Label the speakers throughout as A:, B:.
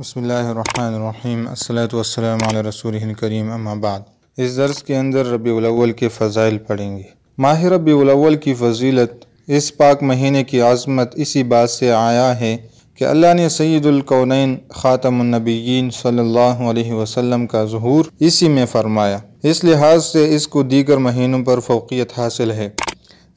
A: بسم اللہ الرحمن الرحیم السلام والسلام علی رسول کریم اما بعد اس درس کے اندر ربی الاول کے فضائل پڑھیں گے ماہ ربی الاول کی فضیلت اس پاک مہینے کی عظمت اسی بات سے آیا ہے کہ اللہ نے سید القونین خاتم النبیین صلی اللہ علیہ وسلم کا ظہور اسی میں فرمایا اس لحاظ سے اس کو دیگر مہینوں پر فوقیت حاصل ہے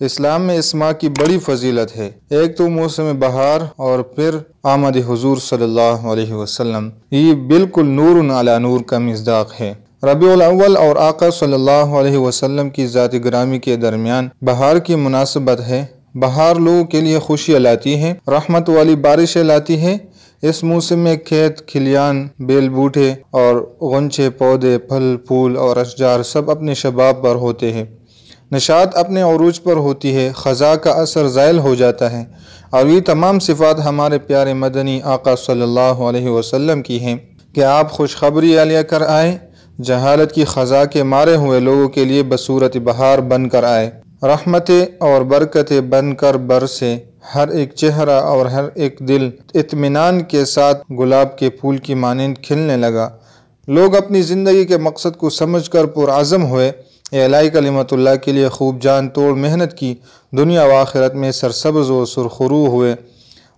A: اسلام میں اس ماہ کی بڑی فضیلت ہے ایک تو موسم بہار اور پھر آمد حضور صلی اللہ علیہ وسلم یہ بالکل نور علی نور کا مزداق ہے ربیع الاول اور آقا صلی اللہ علیہ وسلم کی ذاتی گرامی کے درمیان بہار کی مناسبت ہے بہار لوگوں کے لیے خوشیاں لاتی ہیں رحمت والی بارشیں لاتی ہے اس موسم میں کھیت کھلیان بیل بوٹے اور غنچے پودے پھل پھول اور اشجار سب اپنے شباب پر ہوتے ہیں نشاط اپنے عروج پر ہوتی ہے خزا کا اثر زائل ہو جاتا ہے اور یہ تمام صفات ہمارے پیارے مدنی آقا صلی اللہ علیہ وسلم کی ہیں کہ آپ خوشخبری علیہ کر آئیں جہالت کی خزا کے مارے ہوئے لوگوں کے لیے بصورت بہار بن کر آئے رحمتیں اور برکتیں بن کر برسے ہر ایک چہرہ اور ہر ایک دل اطمینان کے ساتھ گلاب کے پھول کی مانند کھلنے لگا لوگ اپنی زندگی کے مقصد کو سمجھ کر پرعزم ہوئے یہ کلمت اللہ کے لیے خوب جان توڑ محنت کی دنیا و آخرت میں سرسبز و سرخرو ہوئے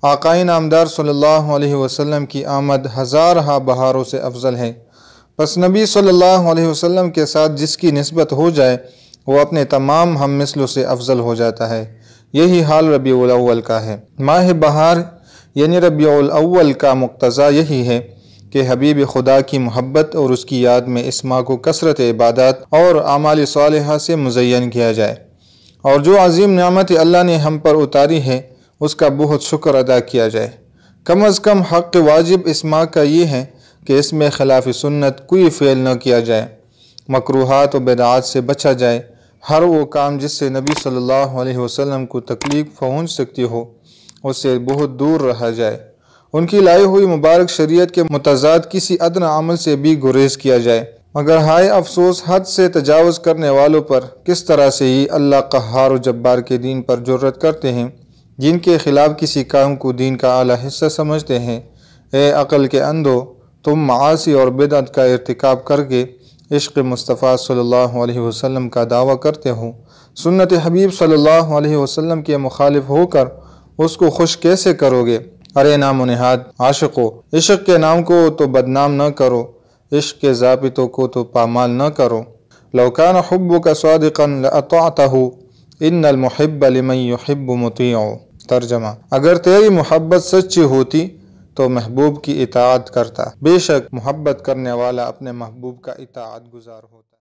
A: آقائی نامدار صلی اللہ علیہ وسلم کی آمد ہزارہ بہاروں سے افضل ہے پس نبی صلی اللہ علیہ وسلم کے ساتھ جس کی نسبت ہو جائے وہ اپنے تمام ہم مثلوں سے افضل ہو جاتا ہے یہی حال ربیع الاول کا ہے ماہ بہار یعنی ربیع الاول کا مقتضی یہی ہے کہ حبیب خدا کی محبت اور اس کی یاد میں اس ماہ کو کثرت عبادات اور اعمال صالحہ سے مزین کیا جائے اور جو عظیم نعمت اللہ نے ہم پر اتاری ہے اس کا بہت شکر ادا کیا جائے کم از کم حق واجب اس ماہ کا یہ ہے کہ اس میں خلاف سنت کوئی فعل نہ کیا جائے مکروحات و بدعات سے بچا جائے ہر وہ کام جس سے نبی صلی اللہ علیہ وسلم کو تکلیف پہنچ سکتی ہو اس سے بہت دور رہا جائے ان کی لائی ہوئی مبارک شریعت کے متضاد کسی ادنا عمل سے بھی گریز کیا جائے مگر ہائے افسوس حد سے تجاوز کرنے والوں پر کس طرح سے ہی اللہ قہار و جبار کے دین پر جرت کرتے ہیں جن کے خلاف کسی کام کو دین کا اعلیٰ حصہ سمجھتے ہیں اے عقل کے اندو تم معاشی اور بدعت کا ارتکاب کر کے عشق مصطفیٰ صلی اللہ علیہ وسلم کا دعویٰ کرتے ہو سنت حبیب صلی اللہ علیہ وسلم کے مخالف ہو کر اس کو خوش کیسے کرو گے ارے نام و نہاد عاشق ہو عشق کے نام کو تو بدنام نہ کرو عشق کے ضابطوں کو تو پامال نہ کرو لوکان حب کا صادقا قن ان المحب لمن يحب مطیعو ترجمہ اگر تیری محبت سچی ہوتی تو محبوب کی اطاعت کرتا بے شک محبت کرنے والا اپنے محبوب کا اطاعت گزار ہوتا